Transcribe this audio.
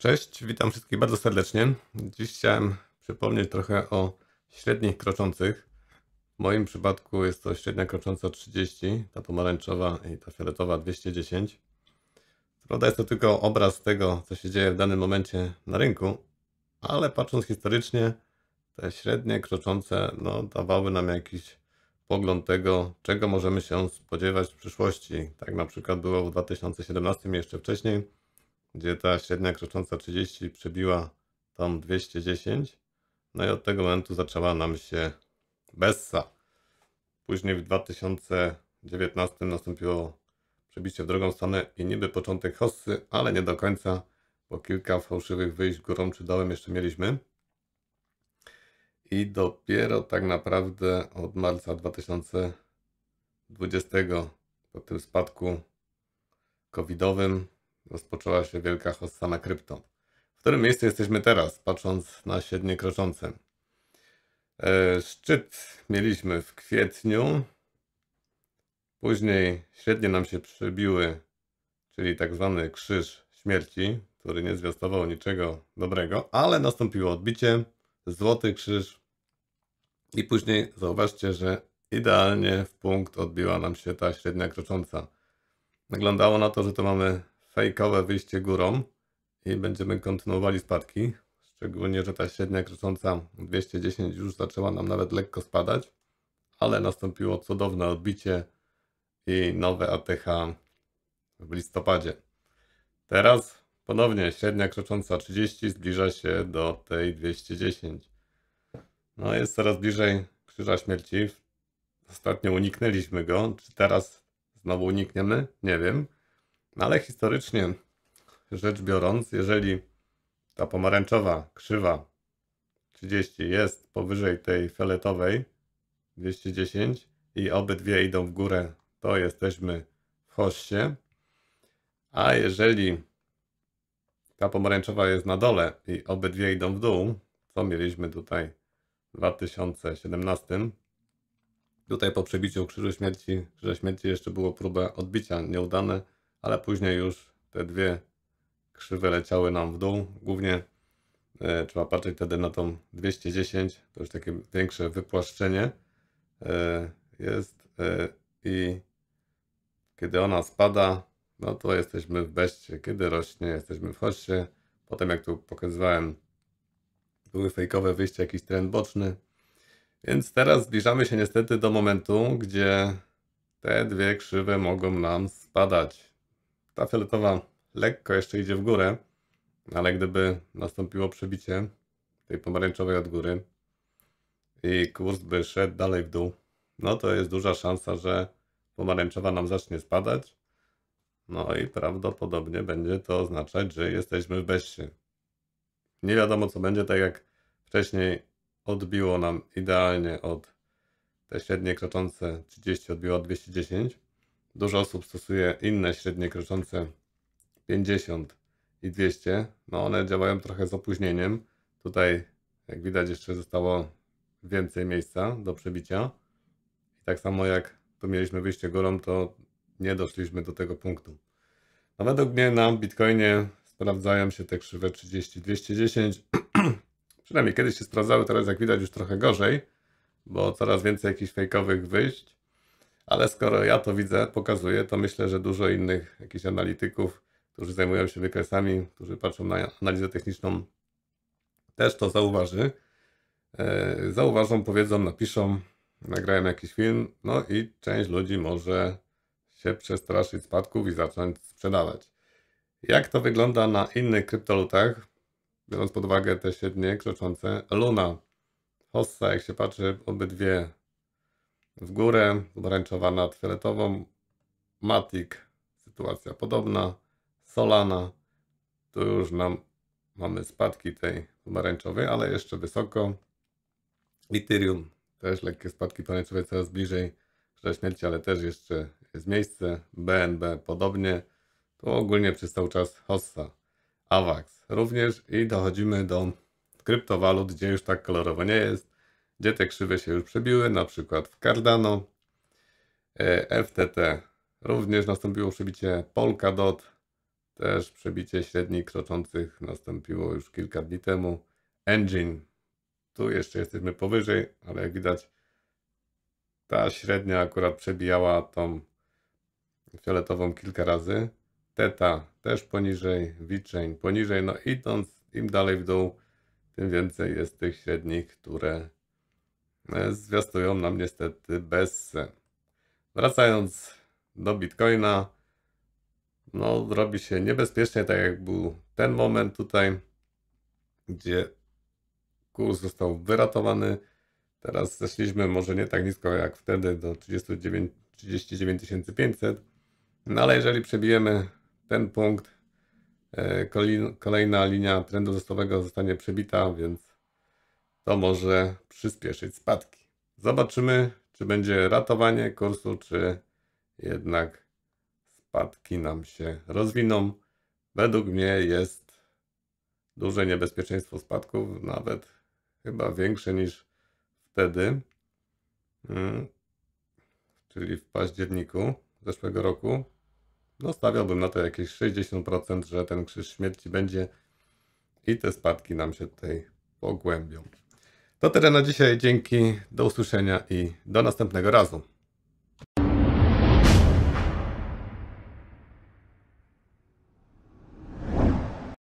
Cześć, witam wszystkich bardzo serdecznie. Dziś chciałem przypomnieć trochę o średnich kroczących. W moim przypadku jest to średnia krocząca 30, ta pomarańczowa i ta fioletowa 210. Prawda jest to tylko obraz tego, co się dzieje w danym momencie na rynku, ale patrząc historycznie, te średnie kroczące no, dawały nam jakiś pogląd tego, czego możemy się spodziewać w przyszłości. Tak na przykład było w 2017 jeszcze wcześniej gdzie ta średnia krocząca 30 przebiła tą 210. No i od tego momentu zaczęła nam się Bessa. Później w 2019 nastąpiło przebicie w drugą stronę i niby początek hossy, ale nie do końca, bo kilka fałszywych wyjść górą czy dołem jeszcze mieliśmy. I dopiero tak naprawdę od marca 2020 po tym spadku covidowym rozpoczęła się wielka hossa na krypto. W którym miejscu jesteśmy teraz, patrząc na średnie kroczące? E, szczyt mieliśmy w kwietniu. Później średnie nam się przebiły, czyli tak zwany krzyż śmierci, który nie zwiastował niczego dobrego, ale nastąpiło odbicie, złoty krzyż i później zauważcie, że idealnie w punkt odbiła nam się ta średnia krocząca. Wyglądało na to, że to mamy fejkowe wyjście górą i będziemy kontynuowali spadki. Szczególnie, że ta średnia krocząca 210 już zaczęła nam nawet lekko spadać, ale nastąpiło cudowne odbicie i nowe ATH w listopadzie. Teraz ponownie średnia krocząca 30 zbliża się do tej 210. No jest coraz bliżej krzyża śmierci. Ostatnio uniknęliśmy go. Czy teraz znowu unikniemy? Nie wiem. No ale historycznie rzecz biorąc, jeżeli ta pomarańczowa krzywa 30 jest powyżej tej fioletowej 210 i obydwie idą w górę, to jesteśmy w hoście. A jeżeli ta pomarańczowa jest na dole i obydwie idą w dół, co mieliśmy tutaj w 2017, tutaj po przebiciu krzyżu śmierci, krzyża śmierci jeszcze było próbę odbicia nieudane, ale później już te dwie krzywe leciały nam w dół. Głównie e, trzeba patrzeć wtedy na tą 210, to już takie większe wypłaszczenie e, jest e, i kiedy ona spada, no to jesteśmy w beście, kiedy rośnie, jesteśmy w hoście. Potem jak tu pokazywałem, były fejkowe wyjście, jakiś trend boczny. Więc teraz zbliżamy się niestety do momentu, gdzie te dwie krzywe mogą nam spadać. Ta fioletowa lekko jeszcze idzie w górę, ale gdyby nastąpiło przebicie tej pomarańczowej od góry i kurs by szedł dalej w dół, no to jest duża szansa, że pomarańczowa nam zacznie spadać. No i prawdopodobnie będzie to oznaczać, że jesteśmy w beście. Nie wiadomo co będzie, tak jak wcześniej odbiło nam idealnie od te średnie kroczące 30 odbiło 210 Dużo osób stosuje inne średnie kroczące 50 i 200. No one działają trochę z opóźnieniem. Tutaj jak widać jeszcze zostało więcej miejsca do przebicia. I tak samo jak tu mieliśmy wyjście górą, to nie doszliśmy do tego punktu. No według mnie na Bitcoinie sprawdzają się te krzywe 30-210. Przynajmniej kiedyś się sprawdzały, teraz jak widać już trochę gorzej, bo coraz więcej jakichś fejkowych wyjść ale skoro ja to widzę, pokazuję, to myślę, że dużo innych jakichś analityków, którzy zajmują się wykresami, którzy patrzą na analizę techniczną, też to zauważy. E, zauważą, powiedzą, napiszą, nagrają jakiś film, no i część ludzi może się przestraszyć spadków i zacząć sprzedawać. Jak to wygląda na innych kryptolutach, biorąc pod uwagę te średnie kroczące? Luna, Hossa, jak się patrzy, obydwie w górę, pomarańczowa nad fioletową, Matic, sytuacja podobna, Solana, tu już nam mamy spadki tej pomarańczowej, ale jeszcze wysoko, Ethereum, też lekkie spadki pomarańczowe coraz bliżej śmierci, ale też jeszcze jest miejsce, BNB podobnie, tu ogólnie przez cały czas Hossa, AVAX również i dochodzimy do kryptowalut, gdzie już tak kolorowo nie jest, gdzie te krzywe się już przebiły, na przykład w Cardano, e, FTT również nastąpiło przebicie Polkadot, też przebicie średnich kroczących nastąpiło już kilka dni temu, Engine, tu jeszcze jesteśmy powyżej, ale jak widać ta średnia akurat przebijała tą fioletową kilka razy, Teta też poniżej, VeChain poniżej, no idąc im dalej w dół, tym więcej jest tych średnich, które E, zwiastują nam niestety bezsen. Wracając do Bitcoina, no robi się niebezpiecznie, tak jak był ten moment tutaj, gdzie kurs został wyratowany. Teraz zeszliśmy może nie tak nisko jak wtedy do 39, 39 500, no ale jeżeli przebijemy ten punkt, e, kolejna linia trendu wzrostowego zostanie przebita, więc to może przyspieszyć spadki. Zobaczymy, czy będzie ratowanie kursu, czy jednak spadki nam się rozwiną. Według mnie jest duże niebezpieczeństwo spadków, nawet chyba większe niż wtedy, mm. czyli w październiku zeszłego roku. No stawiałbym na to jakieś 60%, że ten krzyż śmierci będzie i te spadki nam się tutaj pogłębią. To tyle na dzisiaj. Dzięki, do usłyszenia i do następnego razu.